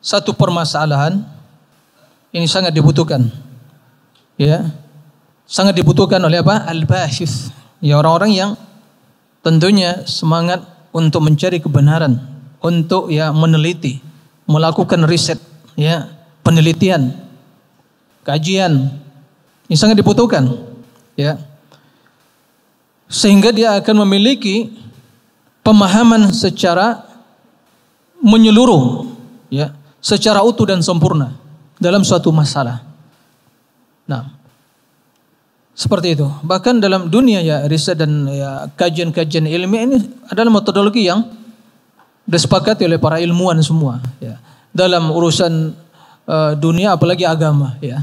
satu permasalahan ini sangat dibutuhkan. Ya. Sangat dibutuhkan oleh apa? Al-basyith. Ya orang-orang yang tentunya semangat untuk mencari kebenaran, untuk ya meneliti, melakukan riset, ya, penelitian, kajian. Ini sangat dibutuhkan, ya. Sehingga dia akan memiliki pemahaman secara menyeluruh ya, secara utuh dan sempurna dalam suatu masalah. Nah, seperti itu. Bahkan dalam dunia ya riset dan ya, kajian-kajian ilmiah ini adalah metodologi yang disepakati oleh para ilmuwan semua ya. Dalam urusan uh, dunia apalagi agama ya.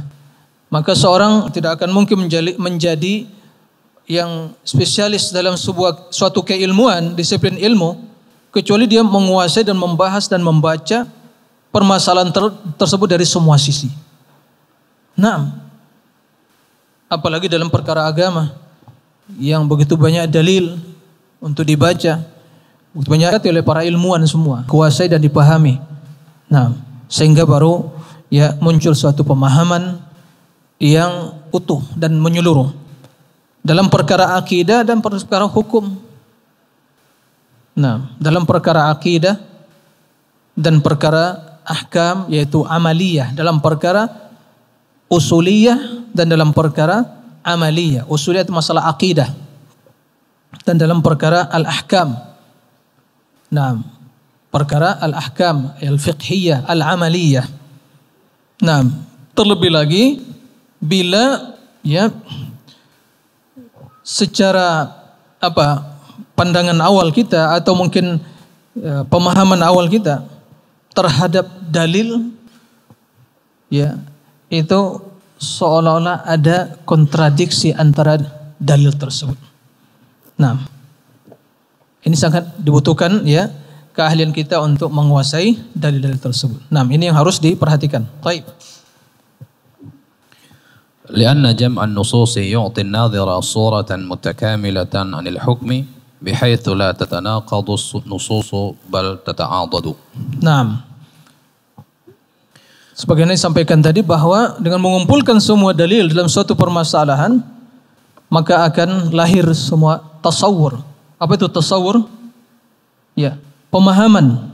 Maka seorang tidak akan mungkin menjadi, menjadi yang spesialis dalam sebuah suatu keilmuan, disiplin ilmu, kecuali dia menguasai dan membahas dan membaca permasalahan ter tersebut dari semua sisi. Nah, apalagi dalam perkara agama yang begitu banyak dalil untuk dibaca, begitu banyak oleh para ilmuwan semua, kuasai dan dipahami. Nah, sehingga baru ya muncul suatu pemahaman yang utuh dan menyeluruh dalam perkara akidah dan perkara hukum. Nah, dalam perkara akidah dan perkara ahkam yaitu amaliyah, dalam perkara usuliyah dan dalam perkara amaliyah. Usuliyah itu masalah akidah dan dalam perkara al-ahkam. Nah, perkara al-ahkam, al-fiqhiyah, al-amaliyah. Nah, terlebih lagi bila ya secara apa pandangan awal kita atau mungkin e, pemahaman awal kita terhadap dalil ya itu seolah-olah ada kontradiksi antara dalil tersebut. Nah, ini sangat dibutuhkan ya keahlian kita untuk menguasai dalil-dalil tersebut. Nah, ini yang harus diperhatikan. Baik. لأن جمع النصوص يعطي الناظر صورة متكاملة عن الحكم بحيث لا تتناقض النصوص بل تتعاضد نعم Sebagaimana disampaikan tadi bahwa dengan mengumpulkan semua dalil dalam suatu permasalahan maka akan lahir semua tasawur. Apa itu tasawur? Ya, pemahaman,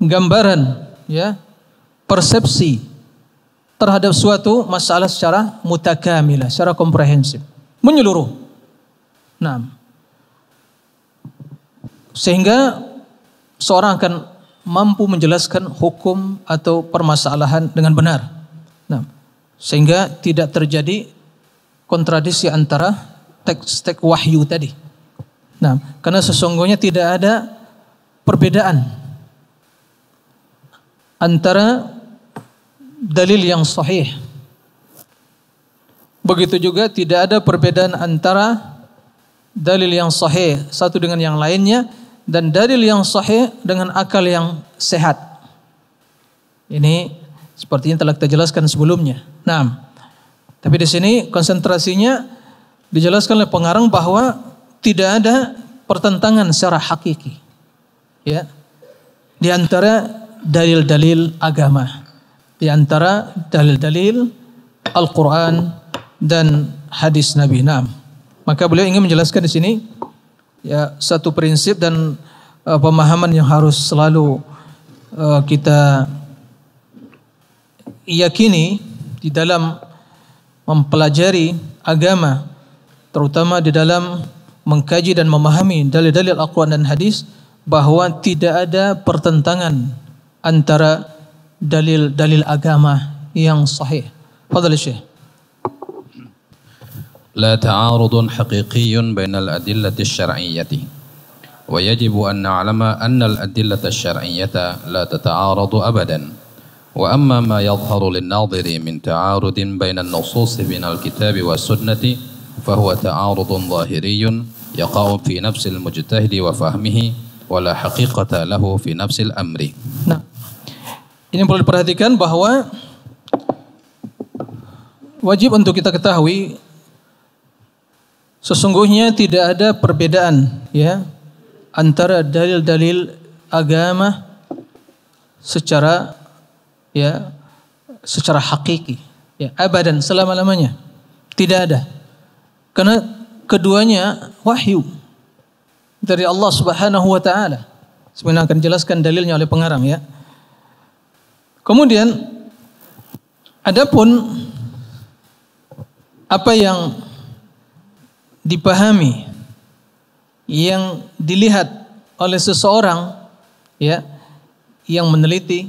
gambaran, ya, persepsi terhadap suatu masalah secara mutakamilah, secara komprehensif, menyeluruh. Nah, sehingga seorang akan mampu menjelaskan hukum atau permasalahan dengan benar. Nah, sehingga tidak terjadi kontradisi antara teks-teks wahyu tadi. Nah, karena sesungguhnya tidak ada perbedaan antara dalil yang sahih. Begitu juga tidak ada perbedaan antara dalil yang sahih satu dengan yang lainnya dan dalil yang sahih dengan akal yang sehat. Ini sepertinya telah kita jelaskan sebelumnya. Nah, tapi di sini konsentrasinya dijelaskan oleh pengarang bahwa tidak ada pertentangan secara hakiki. Ya. Di antara dalil-dalil agama di antara dalil-dalil Al-Quran dan hadis Nabi. Nah, maka beliau ingin menjelaskan di sini ya satu prinsip dan uh, pemahaman yang harus selalu uh, kita yakini di dalam mempelajari agama, terutama di dalam mengkaji dan memahami dalil-dalil Al-Quran dan hadis bahwa tidak ada pertentangan antara dalil-dalil agama yang sahih. Fadhal Syekh. لا تعارض حقيقي بين الأدلة الشرعية ويجب أن نعلم أن الأدلة الشرعية لا تتعارض أبدا وأما ما يظهر للناظر من تعارض بين النصوص من الكتاب والسنة فهو تعارض ظاهري يقع في نفس المجتهد وفهمه ولا حقيقة له في نفس الأمر نعم Ini perlu diperhatikan bahwa wajib untuk kita ketahui sesungguhnya tidak ada perbedaan ya antara dalil-dalil agama secara ya secara hakiki ya abadan selama-lamanya tidak ada karena keduanya wahyu dari Allah Subhanahu wa taala. Sebenarnya akan jelaskan dalilnya oleh pengarang ya. Kemudian adapun apa yang dipahami yang dilihat oleh seseorang ya yang meneliti,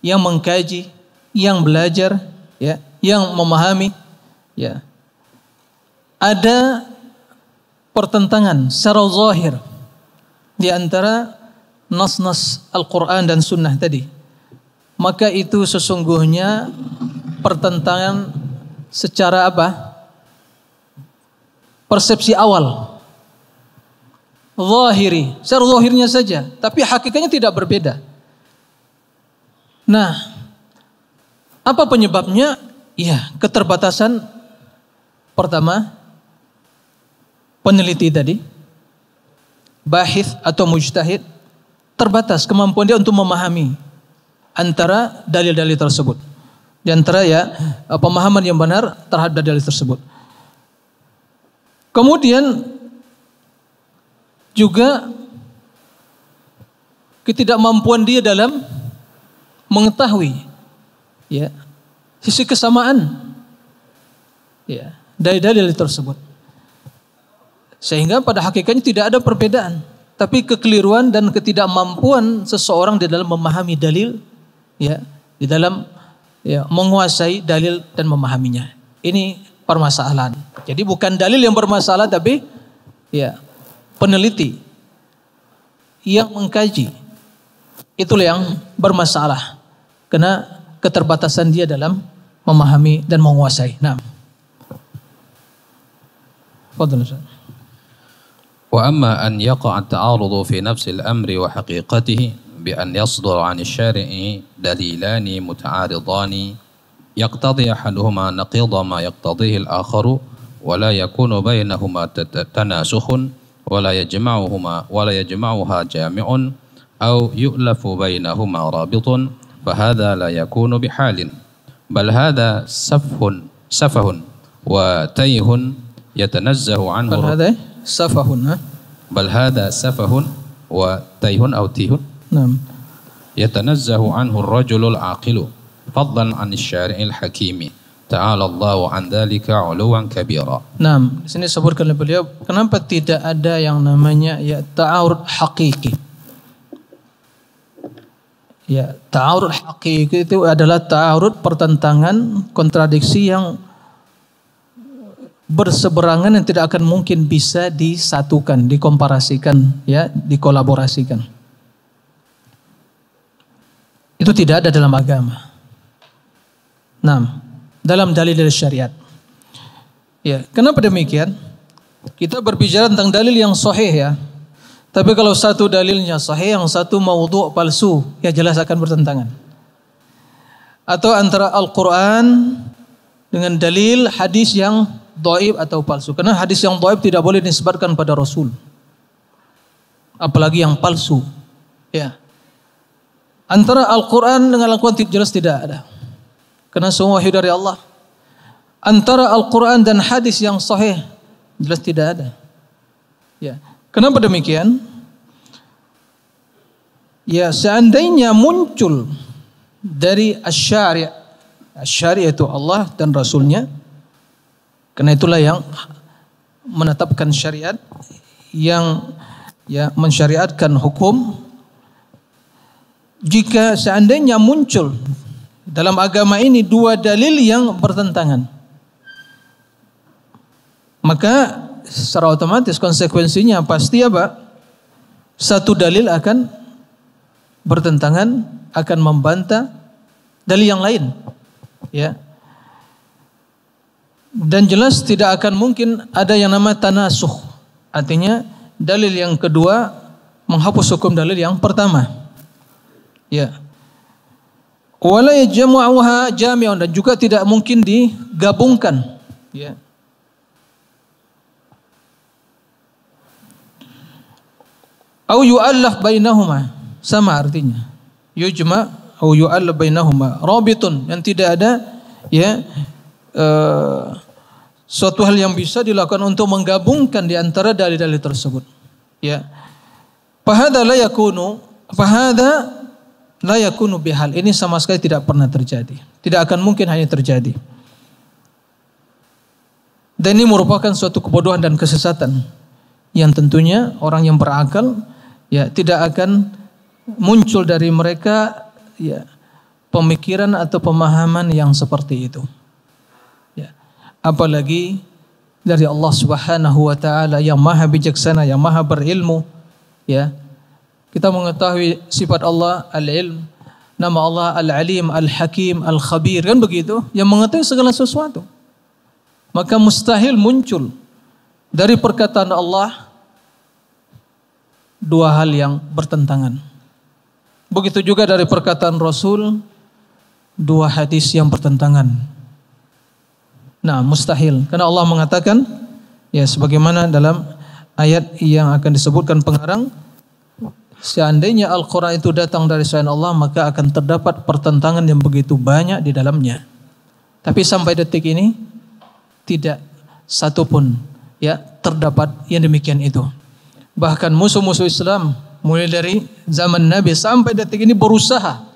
yang mengkaji, yang belajar ya, yang memahami ya. Ada pertentangan secara zahir di antara nas-nas Al-Qur'an dan sunnah tadi maka itu sesungguhnya pertentangan secara apa? Persepsi awal. Zahiri, secara zahirnya saja, tapi hakikatnya tidak berbeda. Nah, apa penyebabnya? Ya, keterbatasan pertama peneliti tadi bahith atau mujtahid terbatas kemampuan dia untuk memahami antara dalil-dalil tersebut. Di antara ya eh, pemahaman yang benar terhadap dalil tersebut. Kemudian juga ketidakmampuan dia dalam mengetahui ya sisi kesamaan ya dari dalil tersebut. Sehingga pada hakikatnya tidak ada perbedaan, tapi kekeliruan dan ketidakmampuan seseorang di dalam memahami dalil ya di dalam ya, menguasai dalil dan memahaminya. Ini permasalahan. Jadi bukan dalil yang bermasalah tapi ya peneliti yang mengkaji itulah yang bermasalah karena keterbatasan dia dalam memahami dan menguasai. Nah. Fadhal Wa amma an yaqa' at fi nafs al بأن يصدر عن الشارع دليلان متعارضان يقتضي أحدهما نقيض ما يقتضيه الآخر ولا يكون بينهما تناسخ ولا يجمعهما ولا يجمعها جامع أو يؤلف بينهما رابط فهذا لا يكون بحال بل هذا سفه سفه وتيه يتنزه عنه بل هذا سفه بل هذا سفه وتيه أو تيه Naam. Yatanazzahu anhu ar-rajulul aqilu fadlan an syari'il hakimi. Ta'ala Allahu an dzalika 'uluwan kabira. Naam, di sini disebutkan oleh beliau kenapa tidak ada yang namanya ya ta'arud hakiki. Ya, ta'arud hakiki itu adalah ta'arud pertentangan, kontradiksi yang berseberangan yang tidak akan mungkin bisa disatukan, dikomparasikan, ya, dikolaborasikan itu tidak ada dalam agama. Nah, dalam dalil dari syariat. Ya, kenapa demikian? Kita berbicara tentang dalil yang sahih ya. Tapi kalau satu dalilnya sahih, yang satu maudhu palsu, ya jelas akan bertentangan. Atau antara Al-Quran dengan dalil hadis yang doib atau palsu. Karena hadis yang doib tidak boleh disebarkan pada Rasul. Apalagi yang palsu. Ya. Antara Al-Quran dengan Al-Quran jelas tidak ada. Karena semua wahyu dari Allah. Antara Al-Quran dan hadis yang sahih jelas tidak ada. Ya. Kenapa demikian? Ya seandainya muncul dari asyari' asyari' itu Allah dan Rasulnya. Karena itulah yang menetapkan syariat yang ya mensyariatkan hukum jika seandainya muncul dalam agama ini dua dalil yang bertentangan maka secara otomatis konsekuensinya pasti apa satu dalil akan bertentangan akan membantah dalil yang lain ya dan jelas tidak akan mungkin ada yang nama tanasuh artinya dalil yang kedua menghapus hukum dalil yang pertama Ya. Wala yajma'uha jami'un dan juga tidak mungkin digabungkan. Ya. Au yu'allaf bainahuma sama artinya. Yujma au yu'allaf bainahuma rabitun yang tidak ada ya uh, suatu hal yang bisa dilakukan untuk menggabungkan di antara dalil-dalil tersebut. Ya. Fahadha la yakunu fahadha layakunu bihal. Ini sama sekali tidak pernah terjadi. Tidak akan mungkin hanya terjadi. Dan ini merupakan suatu kebodohan dan kesesatan yang tentunya orang yang berakal ya tidak akan muncul dari mereka ya pemikiran atau pemahaman yang seperti itu. Ya. Apalagi dari Allah Subhanahu wa taala yang maha bijaksana, yang maha berilmu ya kita mengetahui sifat Allah al-ilm, nama Allah al-alim, al-hakim, al-khabir, kan begitu? Yang mengetahui segala sesuatu. Maka mustahil muncul dari perkataan Allah dua hal yang bertentangan. Begitu juga dari perkataan Rasul dua hadis yang bertentangan. Nah, mustahil karena Allah mengatakan ya sebagaimana dalam ayat yang akan disebutkan pengarang Seandainya Al-Quran itu datang dari selain Allah, maka akan terdapat pertentangan yang begitu banyak di dalamnya. Tapi sampai detik ini, tidak satupun ya terdapat yang demikian itu. Bahkan musuh-musuh Islam mulai dari zaman Nabi sampai detik ini berusaha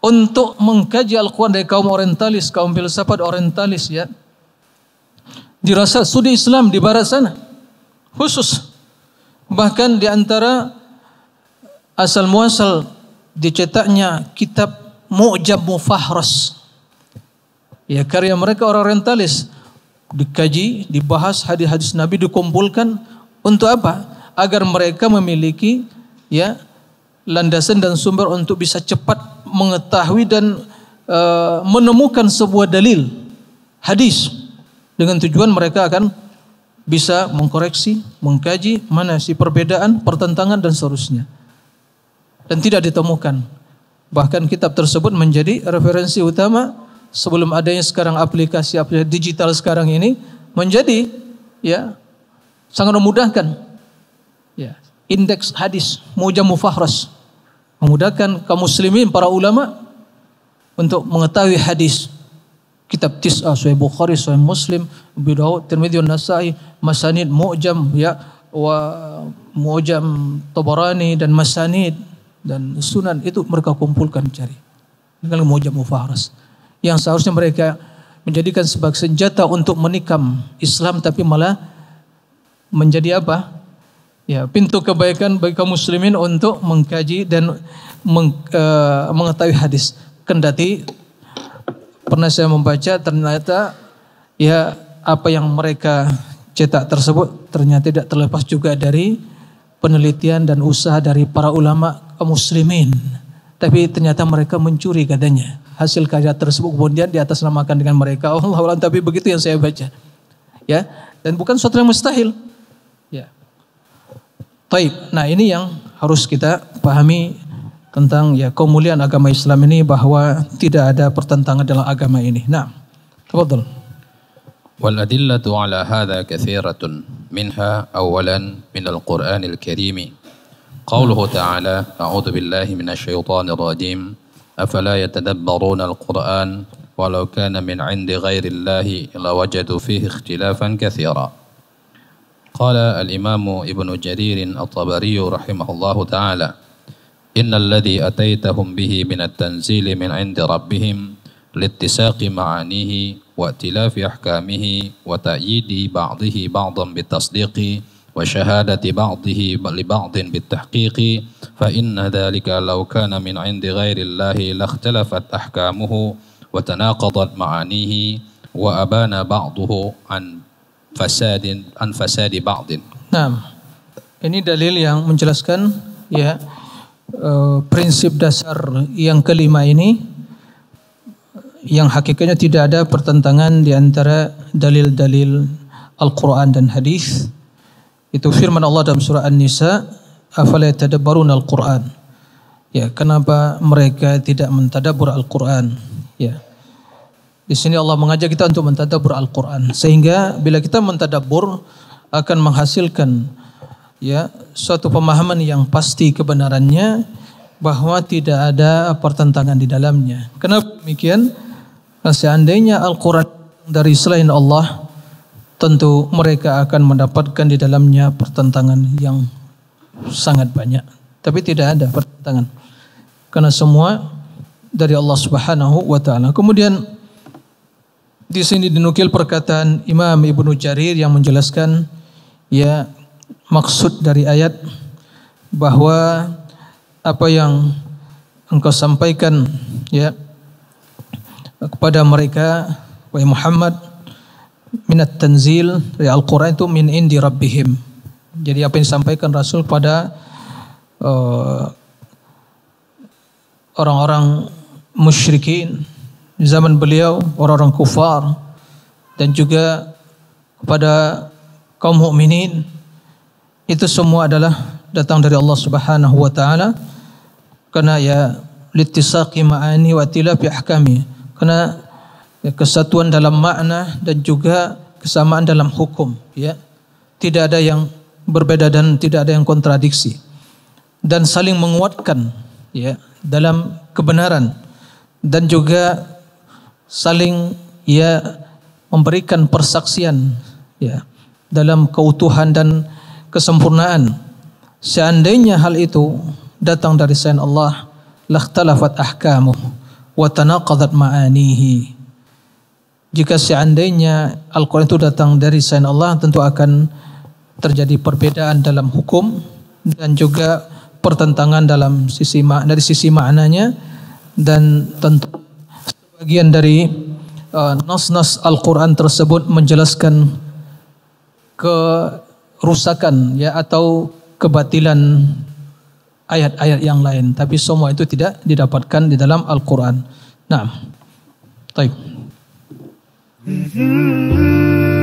untuk mengkaji Al-Quran dari kaum orientalis, kaum filsafat orientalis ya. Dirasa Sudi Islam di barat sana. Khusus. Bahkan di antara asal muasal dicetaknya kitab Mu'jab Mufahras. Ya karya mereka orang Orientalis dikaji, dibahas hadis-hadis Nabi dikumpulkan untuk apa? Agar mereka memiliki ya landasan dan sumber untuk bisa cepat mengetahui dan uh, menemukan sebuah dalil hadis dengan tujuan mereka akan bisa mengkoreksi, mengkaji mana sih perbedaan, pertentangan dan seterusnya dan tidak ditemukan. Bahkan kitab tersebut menjadi referensi utama sebelum adanya sekarang aplikasi-aplikasi digital sekarang ini menjadi ya sangat memudahkan. Ya, indeks hadis mujamu fahras memudahkan kaum muslimin para ulama untuk mengetahui hadis kitab tis'ah sahih Bukhari sahih Muslim bi Dawud Tirmidzi Nasai masanid mu'jam ya wa mu'jam Tabarani dan masanid dan sunan itu mereka kumpulkan cari dengan mujam mufaharas yang seharusnya mereka menjadikan sebagai senjata untuk menikam Islam tapi malah menjadi apa ya pintu kebaikan bagi kaum muslimin untuk mengkaji dan meng, e, mengetahui hadis kendati pernah saya membaca ternyata ya apa yang mereka cetak tersebut ternyata tidak terlepas juga dari penelitian dan usaha dari para ulama muslimin. Tapi ternyata mereka mencuri katanya. Hasil karya tersebut kemudian di atas namakan dengan mereka. Allah Allah tapi begitu yang saya baca. Ya, dan bukan suatu yang mustahil. Ya. Taib. Nah, ini yang harus kita pahami tentang ya kemuliaan agama Islam ini bahwa tidak ada pertentangan dalam agama ini. Nah, betul Wal ala hadha kathiratun minha awalan min al-Qur'anil قوله تعالى أعوذ بالله من الشيطان الرجيم أفلا يتدبرون القرآن ولو كان من عند غير الله لوجدوا فيه اختلافا كثيرا قال الإمام ابن جرير الطبري رحمه الله تعالى إن الذي أتيتهم به من التنزيل من عند ربهم لاتساق معانيه واتلاف أحكامه وتأييد بعضه بعضا بالتصديق وشهادة بعضه لبعض بالتحقيق فإن ذلك لو كان من عند غير الله لاختلفت أحكامه وتناقضت معانيه وأبان بعضه عن فساد عن فساد بعض نعم ini dalil yang menjelaskan ya eh, prinsip dasar yang kelima ini yang hakikatnya tidak ada pertentangan di antara dalil-dalil Al-Quran dan hadis itu firman Allah dalam surah An-Nisa, "Afala al-Qur'an?" Ya, kenapa mereka tidak mentadabbur Al-Qur'an? Ya. Di sini Allah mengajak kita untuk mentadabbur Al-Qur'an sehingga bila kita mentadabbur akan menghasilkan ya suatu pemahaman yang pasti kebenarannya bahwa tidak ada pertentangan di dalamnya. Kenapa demikian? Nah, seandainya Al-Quran dari selain Allah tentu mereka akan mendapatkan di dalamnya pertentangan yang sangat banyak. Tapi tidak ada pertentangan. Karena semua dari Allah Subhanahu wa taala. Kemudian di sini dinukil perkataan Imam Ibnu Jarir yang menjelaskan ya maksud dari ayat bahwa apa yang engkau sampaikan ya kepada mereka wahai Muhammad minat tanzil ya Al-Quran itu min indi rabbihim. Jadi apa yang disampaikan Rasul pada uh, orang-orang musyrikin zaman beliau, orang-orang kufar dan juga kepada kaum mukminin itu semua adalah datang dari Allah Subhanahu wa taala karena ya litisaqi ma'ani wa tilafi ahkami. Karena ya, kesatuan dalam makna dan juga kesamaan dalam hukum ya tidak ada yang berbeda dan tidak ada yang kontradiksi dan saling menguatkan ya dalam kebenaran dan juga saling ya memberikan persaksian ya dalam keutuhan dan kesempurnaan seandainya hal itu datang dari selain Allah lahtalafat ahkamu wa tanaqadat ma'anihi jika seandainya Al-Quran itu datang dari sain Allah, tentu akan terjadi perbedaan dalam hukum dan juga pertentangan dalam sisi dari sisi maknanya dan tentu sebagian dari uh, nas-nas Al-Quran tersebut menjelaskan kerusakan ya atau kebatilan ayat-ayat yang lain. Tapi semua itu tidak didapatkan di dalam Al-Quran. Nah, baik. Mm-hmm.